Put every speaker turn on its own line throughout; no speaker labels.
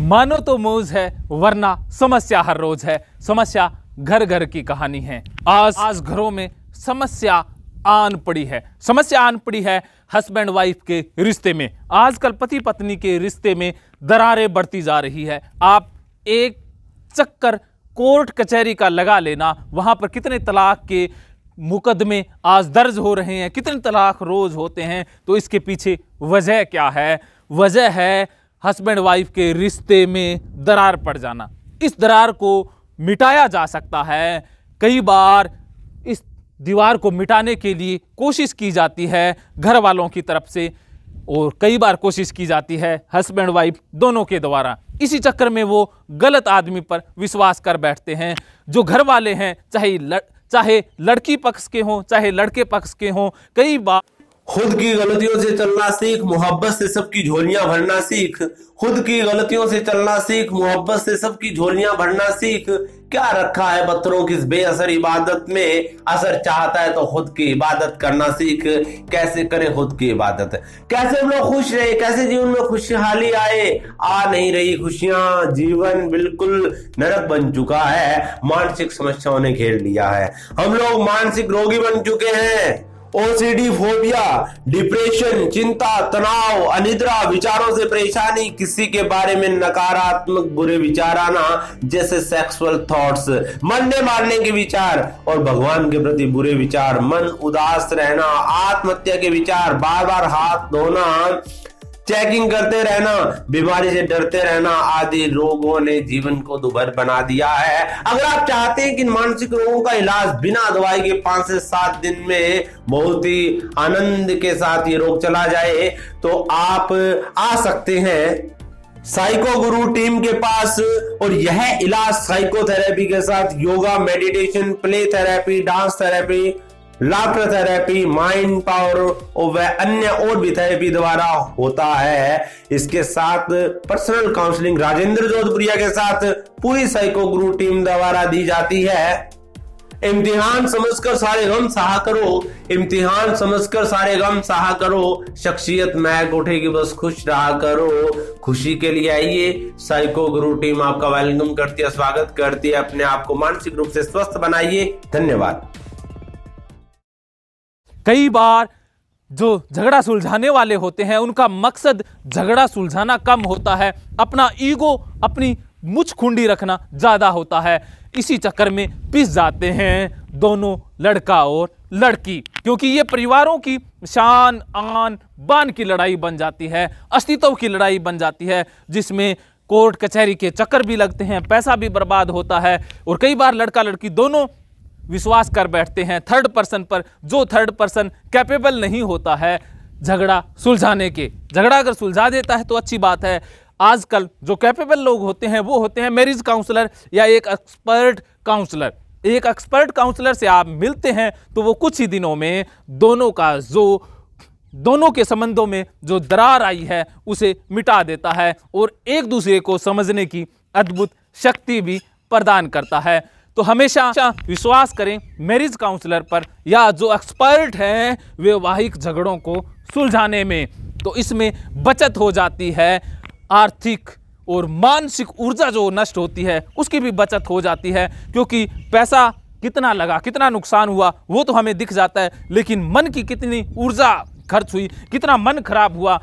मानो तो मोज है वरना समस्या हर रोज है समस्या घर घर की कहानी है आज आज घरों में समस्या आन पड़ी है समस्या आन पड़ी है हस्बैंड वाइफ के रिश्ते में आजकल पति पत्नी के रिश्ते में दरारें बढ़ती जा रही है आप एक चक्कर कोर्ट कचहरी का लगा लेना वहाँ पर कितने तलाक के मुकदमे आज दर्ज हो रहे हैं कितने तलाक रोज़ होते हैं तो इसके पीछे वजह क्या है वजह है हस्बैंड वाइफ के रिश्ते में दरार पड़ जाना इस दरार को मिटाया जा सकता है कई बार इस दीवार को मिटाने के लिए कोशिश की जाती है घर वालों की तरफ से और कई बार कोशिश की जाती है हस्बैंड वाइफ दोनों के द्वारा इसी चक्कर में वो गलत आदमी पर विश्वास कर बैठते हैं जो घर वाले हैं चाहे लड़, चाहे लड़की पक्ष के हों चाहे लड़के पक्ष के हों कई बार खुद की गलतियों से चलना
सीख मोहब्बत से सबकी झोलियां भरना सीख खुद की गलतियों से चलना सीख मोहब्बत से सबकी झोलियां भरना सीख क्या रखा है पत्थरों की बेअसर इबादत में असर चाहता है तो खुद की इबादत करना सीख कैसे करें खुद की इबादत कैसे हम लोग खुश रहे कैसे जीवन में खुशहाली आए आ नहीं रही खुशियां जीवन बिल्कुल नरक बन चुका है मानसिक समस्याओं ने घेर लिया है हम लोग मानसिक रोगी बन चुके हैं ओसीडी फोबिया डिप्रेशन चिंता तनाव अनिद्रा विचारों से परेशानी किसी के बारे में नकारात्मक बुरे विचार आना जैसे सेक्सुअल थॉट्स मन ने मारने के विचार और भगवान के प्रति बुरे विचार मन उदास रहना आत्महत्या के विचार बार बार हाथ धोना चेकिंग करते रहना बीमारी से डरते रहना आदि रोगों ने जीवन को दुभर बना दिया है अगर आप चाहते हैं कि मानसिक रोगों का इलाज बिना दवाई के पांच से सात दिन में बहुत ही आनंद के साथ ये रोग चला जाए तो आप आ सकते हैं साइको गुरु टीम के पास और यह इलाज साइकोथेरेपी के साथ yoga meditation play therapy dance therapy laughter therapy mind power और वह अन्य और भी थेरेपी द्वारा होता है इसके साथ पर्सनल काउंसलिंग राजेंद्र जोधपुरिया के साथ पूरी साइको गुरु टीम द्वारा दी जाती है इम्तिहान समझकर सारे गम सहा करो इम्तिहान समझकर सारे गम सहा करो शख्सियत महक उठेगी बस खुश रहा करो खुशी के लिए आइए साइको गुरु टीम आपका वेलकम करती है स्वागत करती है अपने आप को मानसिक रूप से स्वस्थ बनाइए
धन्यवाद कई बार जो झगड़ा सुलझाने वाले होते हैं उनका मकसद झगड़ा सुलझाना कम होता है अपना ईगो अपनी मुछ खुंडी रखना ज़्यादा होता है इसी चक्कर में पिस जाते हैं दोनों लड़का और लड़की क्योंकि ये परिवारों की शान आन बान की लड़ाई बन जाती है अस्तित्व की लड़ाई बन जाती है जिसमें कोर्ट कचहरी के चक्कर भी लगते हैं पैसा भी बर्बाद होता है और कई बार लड़का लड़की दोनों विश्वास कर बैठते हैं थर्ड पर्सन पर जो थर्ड पर्सन कैपेबल नहीं होता है झगड़ा सुलझाने के झगड़ा अगर सुलझा देता है तो अच्छी बात है आजकल जो कैपेबल लोग होते हैं वो होते हैं मैरिज काउंसलर या एक एक्सपर्ट काउंसलर एक एक्सपर्ट काउंसलर से आप मिलते हैं तो वो कुछ ही दिनों में दोनों का जो दोनों के संबंधों में जो दरार आई है उसे मिटा देता है और एक दूसरे को समझने की अद्भुत शक्ति भी प्रदान करता है तो हमेशा विश्वास करें मैरिज काउंसलर पर या जो एक्सपर्ट हैं वैवाहिक झगड़ों को सुलझाने में तो इसमें बचत हो जाती है आर्थिक और मानसिक ऊर्जा जो नष्ट होती है उसकी भी बचत हो जाती है क्योंकि पैसा कितना लगा कितना नुकसान हुआ वो तो हमें दिख जाता है लेकिन मन की कितनी ऊर्जा खर्च हुई कितना मन खराब हुआ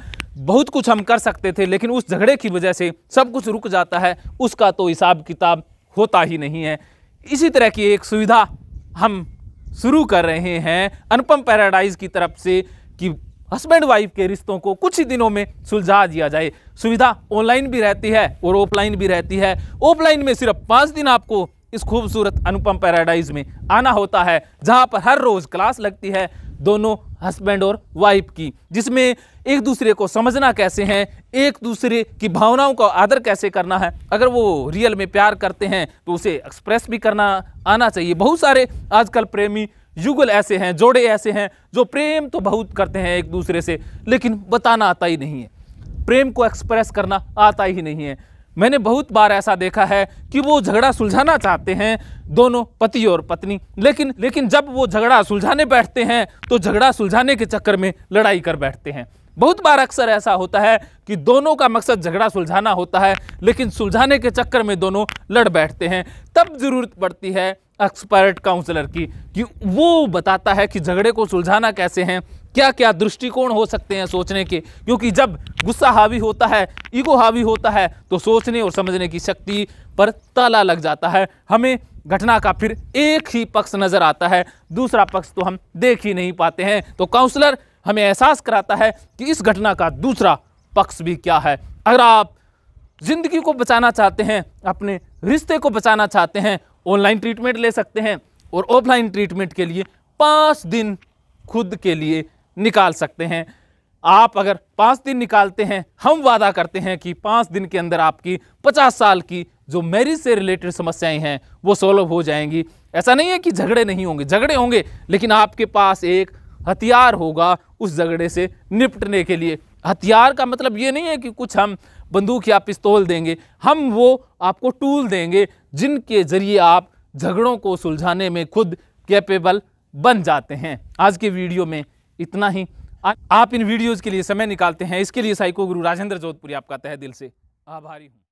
बहुत कुछ हम कर सकते थे लेकिन उस झगड़े की वजह से सब कुछ रुक जाता है उसका तो हिसाब किताब होता ही नहीं है इसी तरह की एक सुविधा हम शुरू कर रहे हैं अनुपम पैराडाइज की तरफ से कि हस्बैंड वाइफ के रिश्तों को कुछ ही दिनों में सुलझा दिया जाए सुविधा ऑनलाइन भी रहती है और ऑफलाइन भी रहती है ऑफलाइन में सिर्फ पाँच दिन आपको इस खूबसूरत अनुपम पैराडाइज में आना होता है जहाँ पर हर रोज़ क्लास लगती है दोनों हस्बैंड और वाइफ की जिसमें एक दूसरे को समझना कैसे हैं एक दूसरे की भावनाओं का आदर कैसे करना है अगर वो रियल में प्यार करते हैं तो उसे एक्सप्रेस भी करना आना चाहिए बहुत सारे आजकल प्रेमी युगल ऐसे हैं जोड़े ऐसे हैं जो प्रेम तो बहुत करते हैं एक दूसरे से लेकिन बताना आता ही नहीं है प्रेम को एक्सप्रेस करना आता ही नहीं है मैंने बहुत बार ऐसा देखा है कि वो झगड़ा सुलझाना चाहते हैं दोनों पति और पत्नी लेकिन लेकिन जब वो झगड़ा सुलझाने बैठते हैं तो झगड़ा सुलझाने के चक्कर में लड़ाई कर बैठते हैं बहुत बार अक्सर ऐसा होता है कि दोनों का मकसद झगड़ा सुलझाना होता है लेकिन सुलझाने के चक्कर में दोनों लड़ बैठते हैं तब ज़रूरत पड़ती है एक्सपर्ट काउंसलर की कि वो बताता है कि झगड़े को सुलझाना कैसे हैं क्या क्या दृष्टिकोण हो सकते हैं सोचने के क्योंकि जब गुस्सा हावी होता है ईगो हावी होता है तो सोचने और समझने की शक्ति पर ताला लग जाता है हमें घटना का फिर एक ही पक्ष नज़र आता है दूसरा पक्ष तो हम देख ही नहीं पाते हैं तो काउंसलर हमें एहसास कराता है कि इस घटना का दूसरा पक्ष भी क्या है अगर आप ज़िंदगी को बचाना चाहते हैं अपने रिश्ते को बचाना चाहते हैं ऑनलाइन ट्रीटमेंट ले सकते हैं और ऑफलाइन ट्रीटमेंट के लिए पाँच दिन खुद के लिए निकाल सकते हैं आप अगर पाँच दिन निकालते हैं हम वादा करते हैं कि पाँच दिन के अंदर आपकी पचास साल की जो मैरिज से रिलेटेड समस्याएं हैं वो सॉल्व हो जाएंगी ऐसा नहीं है कि झगड़े नहीं होंगे झगड़े होंगे लेकिन आपके पास एक हथियार होगा उस झगड़े से निपटने के लिए हथियार का मतलब ये नहीं है कि कुछ हम बंदूक या पिस्तौल देंगे हम वो आपको टूल देंगे जिनके ज़रिए आप झगड़ों को सुलझाने में खुद कैपेबल बन जाते हैं आज के वीडियो में इतना ही आप इन वीडियोज़ के लिए समय निकालते हैं इसके लिए साइको गुरु राजेंद्र जोधपुरी आपका तह दिल से आभारी हूँ